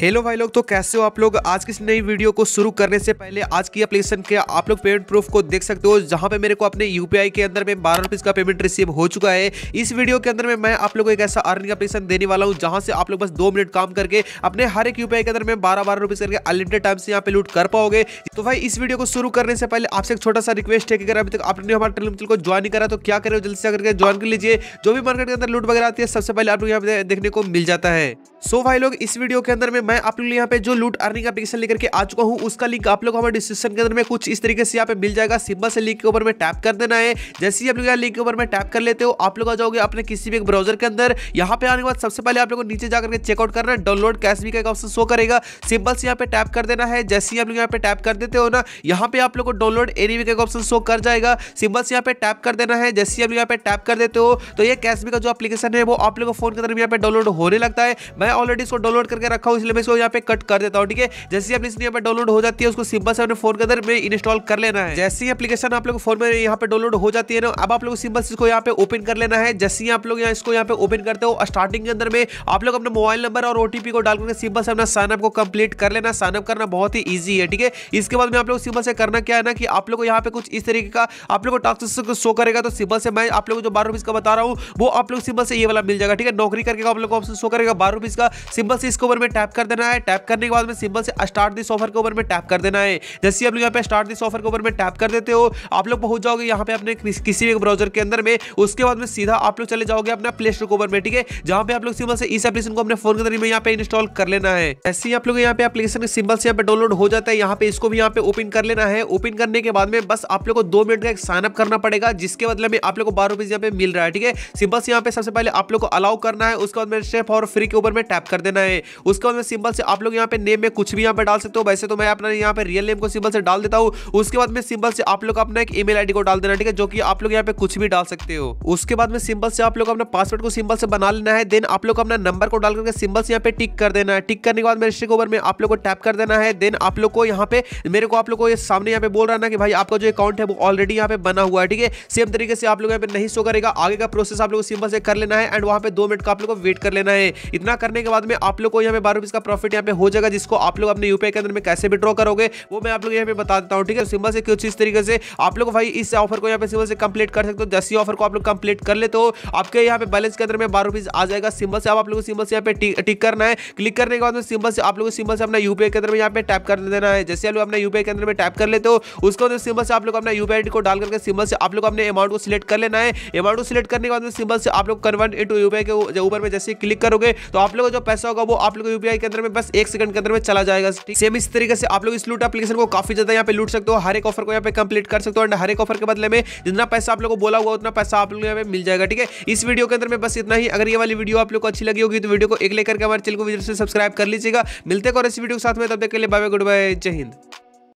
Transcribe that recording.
hello भाई लोग तो कैसे हो आप लोग आज की नई वीडियो को शुरू करने से पहले आज की एप्लीकेशन के आप लोग पेमेंट प्रूफ को देख सकते हो जहां पे मेरे को अपने यूपीआई के अंदर में बारह रुपीज़ का पेमेंट रिसीव हो चुका है इस वीडियो के अंदर में मैं आप लोगों को एक ऐसा अर्निंग एप्लीकेशन देने वाला हूँ जहां से आप लोग बस दो मिनट काम करके अपने हर एक यूपीआई के अंदर में बारह बारह रुपीज़ करके अनलिमिटेड टाइम से यहाँ पे लूट कर पाओगे तो भाई इस वीडियो को शुरू करने से पहले आपसे एक छोटा सा रिक्वेस्ट है कि अगर अभी तक आपने हमारे टेलीमिल को ज्वाइन नहीं करा तो क्या करें जल्दी से करके ज्वाइन कर लीजिए जो भी मार्केट के अंदर लूट वगैरह आती है सबसे पहले आप लोग यहाँ पे देखने को मिल जाता है सो भाई लोग इस वीडियो के अंदर में मैं आप लोग यहाँ पे जो लूट अर्निंग एप्लीकेशन लेकर के आ चुका हूँ उसका लिंक आप लोग हमारे डिस्क्रिप्शन के अंदर में कुछ इस तरीके से यहाँ पे मिल जाएगा सिंबल से लिंक के ऊपर में टैप कर देना है जैसे ही आप लोग यहाँ लिंक के ऊपर में टैप कर लेते हो आप लोग आ जाओगे अपने किसी भी एक ब्राउजर के अंदर यहाँ पे आने के बाद सबसे पहले आप लोग नीचे जाकर के चेकआउट करना है डाउनलोड कैश भी का एक ऑप्शन शो करेगा सिंपल से यहाँ पे टैप कर देना है जैसे ही आप लोग यहाँ पे टैप कर देते हो ना यहाँ पे आप लोग को डाउनलोड एनी का ऑप्शन शो कर जाएगा सिंपल से यहाँ पे टैप कर देना है जैसे ही आप लोग यहाँ पे टैप कर देते हो तो ये कैश का जो एप्लीकेशन है वो आप लोग को फोन के अंदर यहाँ पे डाउनलोड होने लगता है मैं ऑलरेडी इसको डाउनलोड करके रखा हूँ इसलिए मैं इसको यहाँ पे कट कर देता हूँ ठीक है जैसे ही अपनी यहाँ पर डाउनलोड हो जाती है उसको सिंपल से अपने फोन के अंदर में इंस्टॉल कर लेना है जैसे ही अपलीकेशन आप लोग फोन में यहाँ पे डाउनलोड हो जाती है ना अब आप लोग सिंपल से इसको यहाँ पे ओपन कर लेना है जैसे ही आप लोग यहाँ इसको यहाँ पे ओपन करते हो स्टार्टिंग के अंदर में आप लोग अपने मोबाइल नंबर और ओटीपी को डालकर सिंपल से अपना साइनअप को कंप्लीट कर लेना साइनअप करना बहुत ही ईजी है ठीक है इसके बाद में आप लोग सिंपल से करना क्या है ना कि आप लोग यहाँ पे कुछ इस तरीके का आप लोग को टास्क शो करेगा तो सिंपल से मैं आप लोग जो बारह रुपीज का बता रहा हूँ वो आप लोग सिंपल से ये वाला मिल जाएगा ठीक है नौकरी करके आप लोग ऑप्शन शो करेगा बारह रुपीज का सिंपल से इसके ऊपर में टैप कर देना है टैप करने के बाद में सिंपल से स्टार्ट दिस ऑफर के ऊपर में टैप कर देना है जैसे आप लोग यहाँ पे स्टार्ट दिस ऑफर के ऊपर में टैप कर देते हो आप लोग पहुंच जाओगे यहाँ पे अपने किसी भी ब्राउजर के अंदर में उसके बाद में सीधा आप लोग चले जाओगे अपना प्ले स्टोर के ऊपर में ठीक है जहाँ पे आप लोग सिंपल से इस एप्लीकेशन को अपने फोन के अंदर में यहाँ पे इंस्टॉल कर लेना है ऐसे ही आप लोग यहाँ पे एप्लीकेशन सिंपल से यहाँ पे डाउनलोड हो जाता है यहाँ पे इसको भी यहाँ पे ओपन कर लेना है ओपन करने के बाद में बस आप लोग को दो मिनट का एक साइनअप करना पड़ेगा जिसके बदले में आप लोग को बारह रुपीज यहाँ पे मिल रहा है ठीक है सिंपल से यहाँ पे सबसे पहले आप लोग को अलाउ करना है उसके बाद में स्टेप और फ्री के ऊपर में टैप कर देना है उसके बाद में सिंबल से आप लोग यहाँ पे नेम में कुछ भी यहाँ पे डाल सकते हो वैसे तो मैं अपना यहाँ पे रियल नेम को सिंबल से डाल देता हूँ उसके बाद में सिंबल से आप लोग अपना एक ईमेल आईडी को डाल देना ठीक है जो कि आप लोग यहाँ पे कुछ भी डाल सकते हो उसके बाद में सिंबल से आप लोग अपना पासवर्ड को सिंबल से बना लेना है देन आप लोग अपना नंबर को डाल करके सिंबल से यहाँ पे टिक कर देना है टिक करने के बाद मेरे ओवर में आप लोग को टैप कर देना है देन आप लोग को यहाँ पे मेरे को आप लोग को ये सामने यहाँ पे बोल रहा है ना कि भाई आपका जो अकाउंट है वो ऑलरेडी यहाँ पे बना हुआ है ठीक है सेम तरीके से आप लोग यहाँ पे नहीं शो करेगा आगे का प्रोसेस आप लोग सिंबल से कर लेना है एंड वहाँ पे दो मिनट का आप लोग को वेट कर लेना है इतना करने के बाद में आप लोग को यहाँ पे बारह का आपका प्रॉफिट यहाँ पे हो जाएगा जिसको आप लोग अपने यूपीआई के अंदर में कैसे विड्रॉ करोगे वो मैं आप लोग यहाँ पे बता देता हूँ ठीक है सिंबल से कुछ इस तरीके से आप लोग भाई इस ऑफर को यहाँ पे सिंबल से कंप्लीट कर सकते हो जैसे ऑफर को आप लोग कंप्लीट कर ले तो आपके यहाँ पे बैलेंस के अंदर में बारह रुपीज आ जाएगा सिंबल से आप लोग सिंबल से यहाँ पे टिक करना है क्लिक करने के बाद सिंबल से आप लोग सिंबल से अपना यूपीआई के अंदर में यहाँ पे टैप कर देना है जैसे आप लोग अपने यूपीआई के अंदर में टैप कर लेते हो उसके बाद सिंबल से आप लोग अपना यूपीआई को डाल करके सिंबल से आप लोग अपने अमाउंट को सिलेक्ट कर लेना है अमाउंट को सिलेक्ट करने के बाद सिंबल से आप लोग कन्वर्ट इंटू यूपीआई के ऊपर में जैसे क्लिक करोगे तो आप लोग जो पैसा होगा वो आप लोग यूपीआई के अंदर में बस एक सेकंड के अंदर में चला जाएगा सेम इस तरीके से आप लोग इस लूट एप्लीकेशन को काफी ज्यादा यहाँ पे लूट सकते हो हर एक ऑफर को यहाँ पे कंप्लीट कर सकते हो एंड हर एक ऑफर के बदले में जितना पैसा आप लोगों को बोला हुआ उतना पैसा आप लोग यहाँ पे मिल जाएगा ठीक है इस वीडियो के अंदर में बस इतना ही अगर ये वाली वीडियो आप लोग को अच्छी लगी होगी तो वीडियो को एक लेकर हमारे चैनल को सब्सक्राइब कर लीजिएगा मिलते और इस वीडियो के साथ में तब तक के लिए बाय गुड बाय जय हिंद